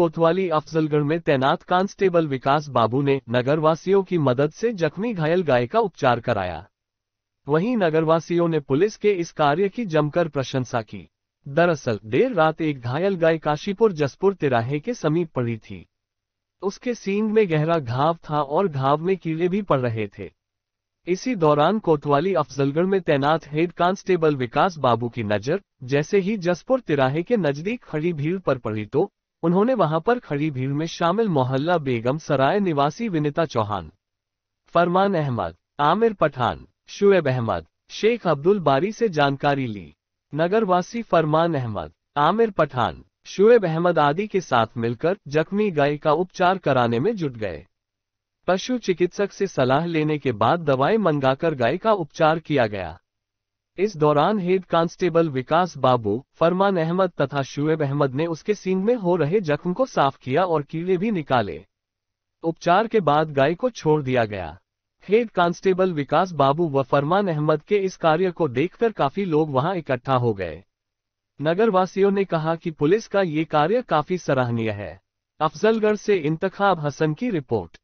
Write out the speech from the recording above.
कोतवाली अफजलगढ़ में तैनात कांस्टेबल विकास बाबू ने नगरवासियों की मदद से जख्मी घायल गाय का उपचार कराया वहीं नगरवासियों ने पुलिस के इस कार्य की जमकर प्रशंसा की दरअसल देर रात एक घायल गाय काशीपुर जसपुर तिराहे के समीप पड़ी थी उसके सींग में गहरा घाव था और घाव में कीड़े भी पड़ रहे थे इसी दौरान कोतवाली अफजलगढ़ में तैनात हेड कांस्टेबल विकास बाबू की नजर जैसे ही जसपुर तिराहे के नजदीक खड़ी भीड़ पर पड़ी तो उन्होंने वहां पर खड़ी भीड़ में शामिल मोहल्ला बेगम सराय निवासी विनिता चौहान फरमान अहमद आमिर पठान शुएब अहमद शेख अब्दुल बारी से जानकारी ली नगरवासी फरमान अहमद आमिर पठान शुएब अहमद आदि के साथ मिलकर जख्मी गाय का उपचार कराने में जुट गए पशु चिकित्सक से सलाह लेने के बाद दवाएं मंगाकर गाय का उपचार किया गया इस दौरान हेड कांस्टेबल विकास बाबू फरमान अहमद तथा शुएब अहमद ने उसके सींग में हो रहे जख्म को साफ किया और कीड़े भी निकाले उपचार के बाद गाय को छोड़ दिया गया हेड कांस्टेबल विकास बाबू व फरमान अहमद के इस कार्य को देखकर काफी लोग वहां इकट्ठा हो गए नगरवासियों ने कहा कि पुलिस का ये कार्य काफी सराहनीय है अफजलगढ़ से इंतखाब हसन की रिपोर्ट